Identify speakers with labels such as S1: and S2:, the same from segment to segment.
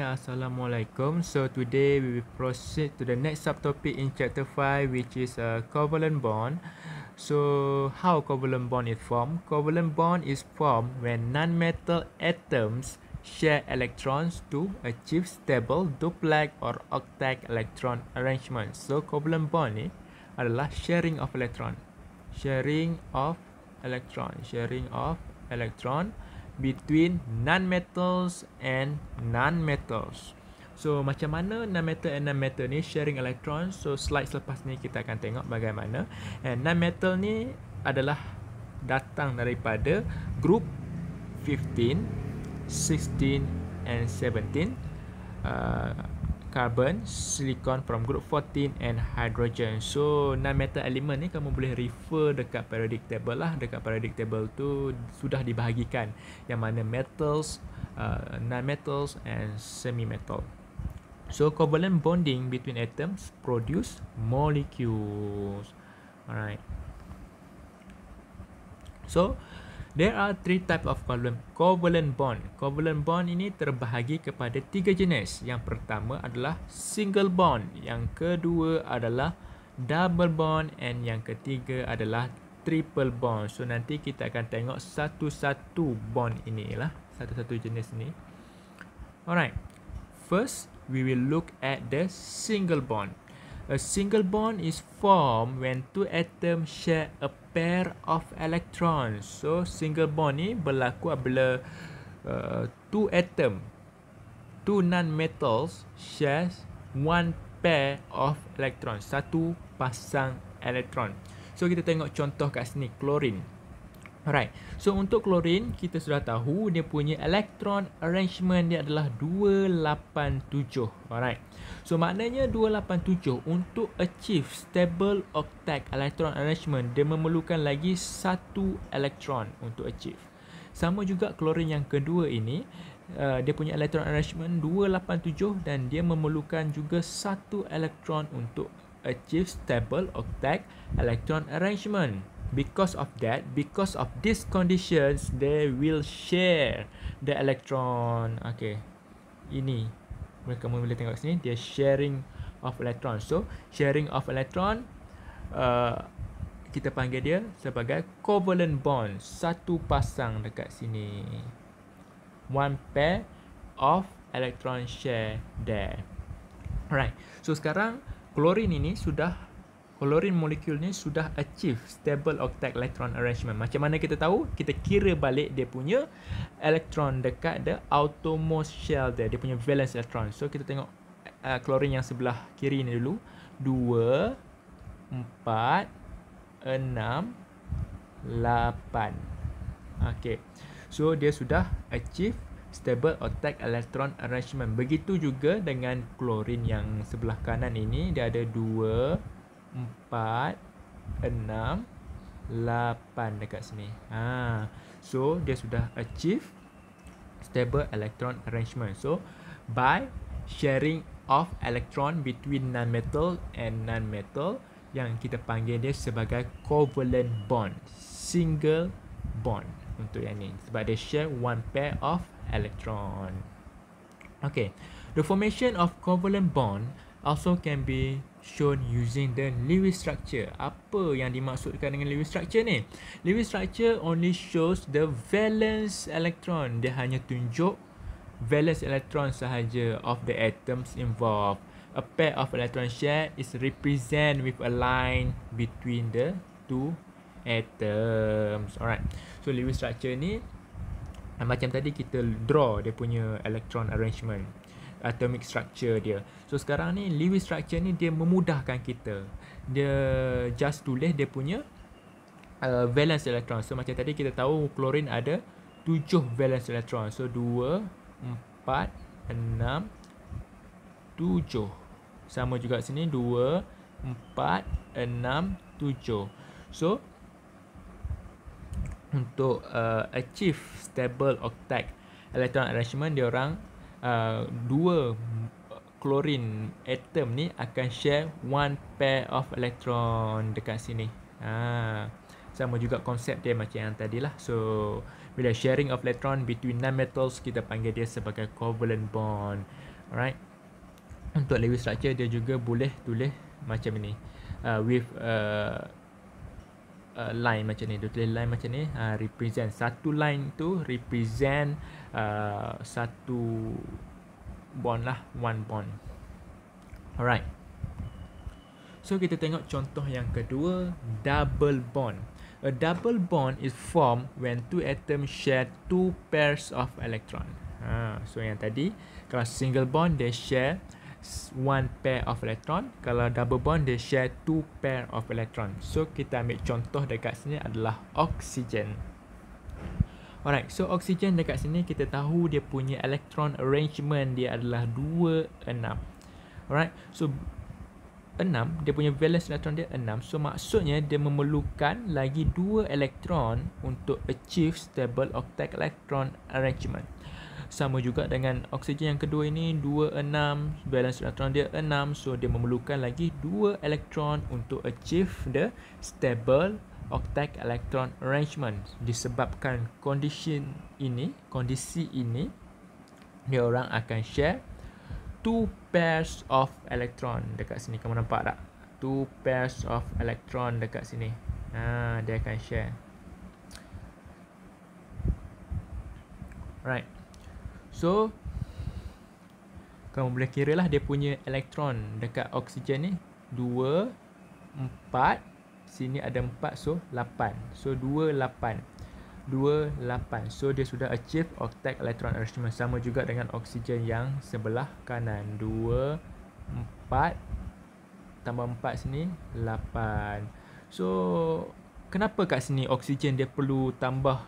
S1: Assalamualaikum. So today we will proceed to the next subtopic in chapter 5 which is a uh, covalent bond. So how covalent bond is formed? Covalent bond is formed when non-metal atoms share electrons to achieve stable duplex or octet electron arrangement. So covalent bond ni adalah sharing of electron. Sharing of electron, sharing of electron. between non-metals and non-metals. So macam mana non-metal and non-metal ni sharing elektron? So slide selepas ni kita akan tengok bagaimana. And non-metal ni adalah datang daripada group 15, 16 and 17. Uh, carbon, silicon from group 14 and hydrogen. So, non-metal element ni kamu boleh refer dekat periodic table lah. Dekat periodic table tu sudah dibahagikan yang mana metals, uh, non-metals and semi-metal. So, covalent bonding between atoms produce molecules. Alright. So, uh, There are three type of covalent bond. Covalent bond ini terbahagi kepada tiga jenis. Yang pertama adalah single bond, yang kedua adalah double bond and yang ketiga adalah triple bond. So nanti kita akan tengok satu-satu bond inilah, satu-satu jenis ni. Alright. First, we will look at the single bond. A single bond is formed when two atoms share a pair of electrons. So single bond ni berlaku apabila uh, two atom, two non-metals share one pair of electrons, satu pasang elektron. So kita tengok contoh kat sini, chlorine. Alright, so untuk klorin, kita sudah tahu dia punya elektron arrangement dia adalah 287. Alright, so maknanya 287 untuk achieve stable octet electron arrangement, dia memerlukan lagi satu elektron untuk achieve. Sama juga klorin yang kedua ini, uh, dia punya elektron arrangement 287 dan dia memerlukan juga satu elektron untuk achieve stable octet electron arrangement because of that because of these conditions they will share the electron okay ini mereka boleh tengok sini dia sharing of electron so sharing of electron uh, kita panggil dia sebagai covalent bond satu pasang dekat sini one pair of electron share there alright so sekarang klorin ini sudah Klorin molecule ni sudah achieve stable octet electron arrangement. Macam mana kita tahu? Kita kira balik dia punya elektron dekat the outermost shell dia. Dia punya valence electron. So kita tengok klorin eh, uh, yang sebelah kiri ni dulu. 2, 4, 6, 8. Okay. So dia sudah achieve stable octet electron arrangement. Begitu juga dengan klorin yang sebelah kanan ini. Dia ada dua empat, enam, lapan dekat sini. Ha. So dia sudah achieve stable electron arrangement. So by sharing of electron between non-metal and non-metal yang kita panggil dia sebagai covalent bond, single bond untuk yang ni sebab dia share one pair of electron. Okay, the formation of covalent bond also can be shown using the Lewis structure. Apa yang dimaksudkan dengan Lewis structure ni? Lewis structure only shows the valence electron. Dia hanya tunjuk valence electron sahaja of the atoms involved. A pair of electron share is represent with a line between the two atoms. Alright. So Lewis structure ni macam tadi kita draw dia punya electron arrangement atomic structure dia. So sekarang ni Lewis structure ni dia memudahkan kita. Dia just tulis dia punya uh, valence electron. So macam tadi kita tahu klorin ada 7 valence electron. So 2 4 6 7. Sama juga sini 2 4 6 7. So untuk uh, achieve stable octet electron arrangement dia orang uh, dua klorin atom ni akan share one pair of electron dekat sini. Ha. Sama juga konsep dia macam yang tadi lah. So, bila sharing of electron between nine metals, kita panggil dia sebagai covalent bond. Alright. Untuk Lewis structure, dia juga boleh tulis macam ni. Uh, with uh, Uh, line macam ni dua tulis line macam ni uh, represent satu line tu represent uh, satu bond lah one bond alright so kita tengok contoh yang kedua double bond a double bond is formed when two atoms share two pairs of electron ha, so yang tadi kalau single bond they share one pair of electron kalau double bond dia share two pair of electron so kita ambil contoh dekat sini adalah oksigen Alright, so oksigen dekat sini kita tahu dia punya electron arrangement dia adalah 2, 6. Alright, so 6, dia punya valence electron dia 6. So maksudnya dia memerlukan lagi 2 elektron untuk achieve stable octet electron arrangement sama juga dengan oksigen yang kedua ini 26 balance elektron dia 6 so dia memerlukan lagi 2 elektron untuk achieve the stable octet electron arrangement disebabkan kondisi ini kondisi ini dia orang akan share two pairs of electron dekat sini kamu nampak tak two pairs of electron dekat sini ha dia akan share right So kamu boleh kira lah dia punya elektron dekat oksigen ni 2, 4 Sini ada 4 so 8 So 2, 8 2, So dia sudah achieve octet elektron arrangement Sama juga dengan oksigen yang sebelah kanan 2, 4 Tambah 4 sini 8 So kenapa kat sini oksigen dia perlu tambah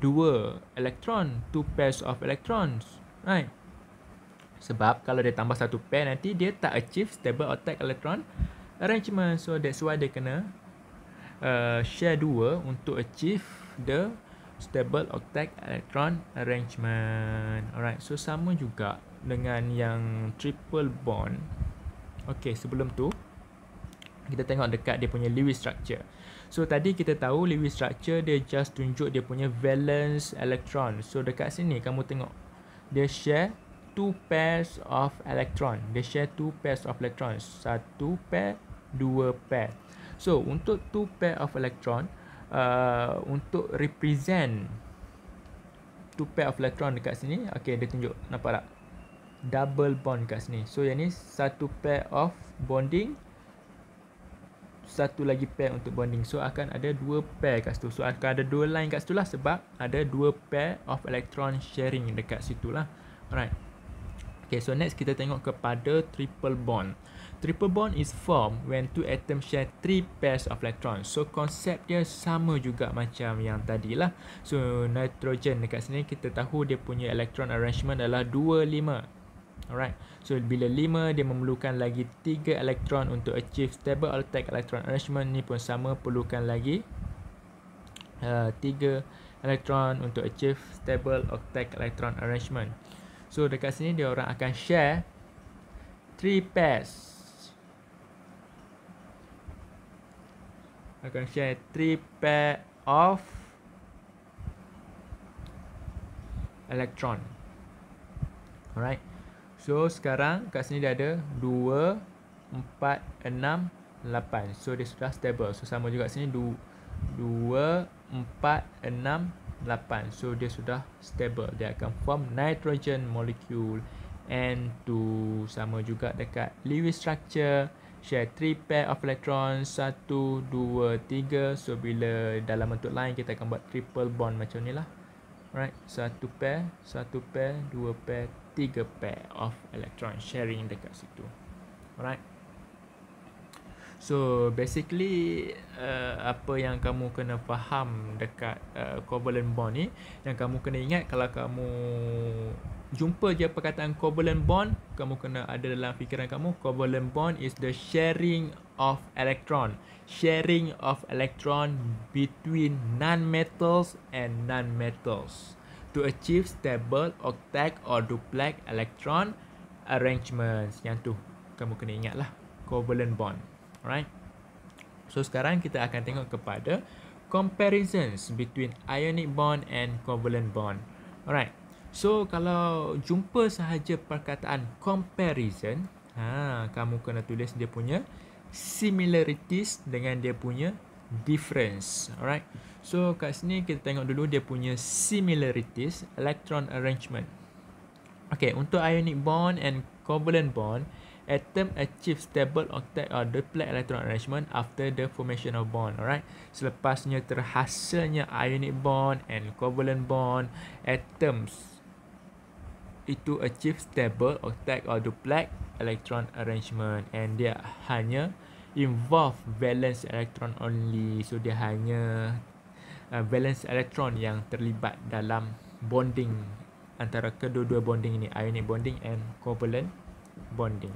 S1: dua elektron, two pairs of electrons, right? Sebab kalau dia tambah satu pair nanti dia tak achieve stable octet electron arrangement. So that's why dia kena uh, share dua untuk achieve the stable octet electron arrangement. Alright, so sama juga dengan yang triple bond. Okay, sebelum tu, kita tengok dekat dia punya Lewis structure. So tadi kita tahu Lewis structure dia just tunjuk dia punya valence electron. So dekat sini kamu tengok dia share two pairs of electron. Dia share two pairs of electrons. Satu pair, dua pair. So untuk two pair of electron uh, untuk represent two pair of electron dekat sini, okey dia tunjuk nampak tak? double bond kat sini. So yang ni satu pair of bonding satu lagi pair untuk bonding. So akan ada dua pair kat situ. So akan ada dua line kat situ lah sebab ada dua pair of electron sharing dekat situ lah. Alright. Okay, so next kita tengok kepada triple bond. Triple bond is formed when two atoms share three pairs of electrons. So, konsep dia sama juga macam yang tadi lah. So, nitrogen dekat sini kita tahu dia punya electron arrangement adalah 2, 5. Alright. So bila 5 dia memerlukan lagi 3 elektron untuk achieve stable orbital electron arrangement ni pun sama perlukan lagi uh, 3 elektron untuk achieve stable octet electron arrangement. So dekat sini dia orang akan share three pairs akan share three pair of electron. Alright. So sekarang kat sini dia ada 2, 4, 6, 8 So dia sudah stable So sama juga sini 2, 4, 6, 8 So dia sudah stable Dia akan form nitrogen molecule And to sama juga dekat Lewis structure Share 3 pair of electrons 1, 2, 3 So bila dalam bentuk lain kita akan buat triple bond macam ni lah Right, satu pair, satu pair, dua pair, tiga pair of electron sharing dekat situ. Alright. So basically uh, apa yang kamu kena faham dekat uh, covalent bond ni yang kamu kena ingat kalau kamu jumpa je perkataan covalent bond kamu kena ada dalam fikiran kamu covalent bond is the sharing of electron sharing of electron between non-metals and non-metals to achieve stable octet or duplex electron arrangements yang tu kamu kena ingat lah covalent bond Alright. So sekarang kita akan tengok kepada comparisons between ionic bond and covalent bond. Alright. So kalau jumpa sahaja perkataan comparison, ha kamu kena tulis dia punya similarities dengan dia punya difference. Alright. So kat sini kita tengok dulu dia punya similarities electron arrangement. Okay, untuk ionic bond and covalent bond, atom achieve stable octet or uh, duplet electron arrangement after the formation of bond alright selepasnya terhasilnya ionic bond and covalent bond atoms itu achieve stable octet or duplet electron arrangement and dia hanya involve valence electron only so dia hanya uh, valence electron yang terlibat dalam bonding antara kedua-dua bonding ini ionic bonding and covalent bonding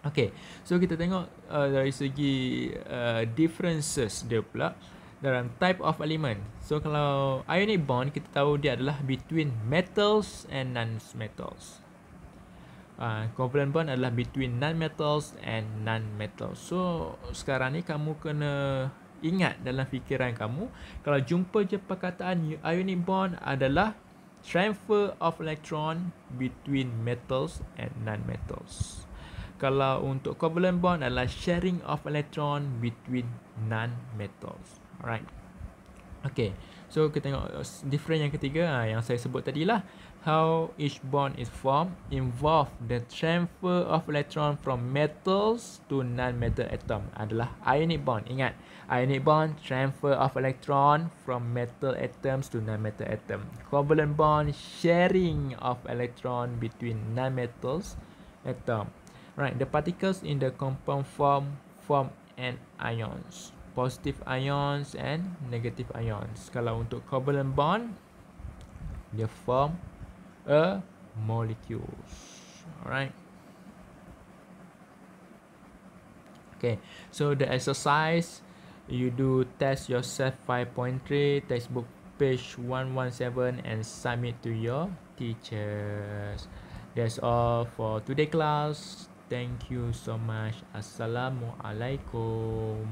S1: Okay, so kita tengok uh, dari segi uh, differences dia pula dalam type of element. So kalau ionic bond kita tahu dia adalah between metals and non-metals. Uh, covalent bond adalah between non-metals and non-metals. So sekarang ni kamu kena ingat dalam fikiran kamu kalau jumpa je perkataan ionic bond adalah transfer of electron between metals and non-metals. Kalau untuk covalent bond adalah sharing of electron between non-metals. Alright. Okay. So, kita tengok uh, different yang ketiga uh, yang saya sebut tadi lah, How each bond is formed involve the transfer of electron from metals to non-metal atom adalah ionic bond. Ingat, ionic bond transfer of electron from metal atoms to non-metal atom. Covalent bond sharing of electron between non-metals atom. Right, the particles in the compound form form an ions. Positive ions and negative ions. Kalau untuk covalent bond, dia form a molecules. Alright. Okay, so the exercise you do test yourself 5.3 textbook page 117 and submit to your teachers. That's all for today class. Thank you so much. Assalamualaikum.